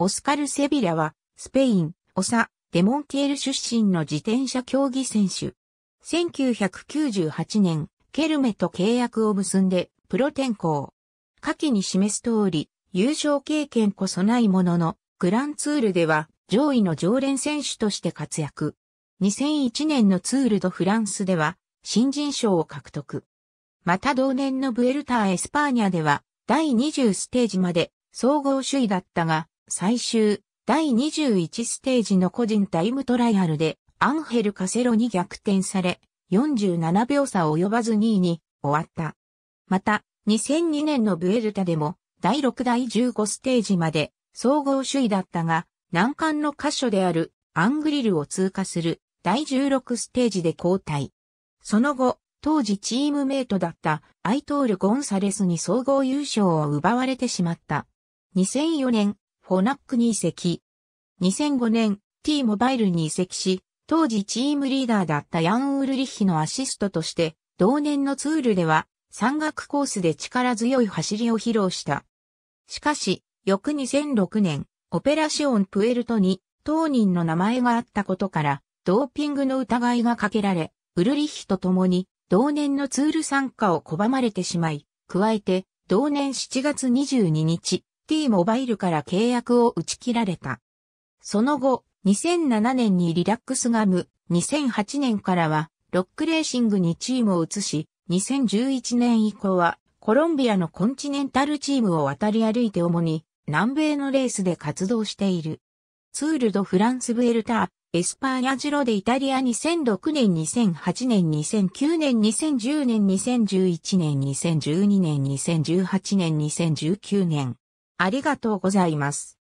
オスカル・セビラは、スペイン、オサ、デモンティエル出身の自転車競技選手。1998年、ケルメと契約を結んで、プロ転向。下記に示す通り、優勝経験こそないものの、グランツールでは、上位の常連選手として活躍。2001年のツールドフランスでは、新人賞を獲得。また同年のブエルターエスパーニャでは、第20ステージまで総合首位だったが、最終、第21ステージの個人タイムトライアルで、アンヘル・カセロに逆転され、47秒差及ばず2位に終わった。また、2002年のブエルタでも、第6第15ステージまで、総合首位だったが、難関の箇所である、アングリルを通過する、第16ステージで交代。その後、当時チームメイトだったアイトール・ゴンサレスに総合優勝を奪われてしまった。2004年フォナックに移籍。2005年、T モバイルに移籍し、当時チームリーダーだったヤン・ウルリッヒのアシストとして、同年のツールでは、山岳コースで力強い走りを披露した。しかし、翌2006年、オペラシオン・プエルトに当人の名前があったことから、ドーピングの疑いがかけられ、ウルリッヒと共に同年のツール参加を拒まれてしまい、加えて同年7月22日、T モバイルから契約を打ち切られた。その後、2007年にリラックスガム、2008年からはロックレーシングにチームを移し、2011年以降はコロンビアのコンチネンタルチームを渡り歩いて主に南米のレースで活動している。ツールドフランスブエルター、エスパーニャジロでイタリア2006年、2008年、2009年、2010年、2011年、2012年、2018年、2019年。ありがとうございます。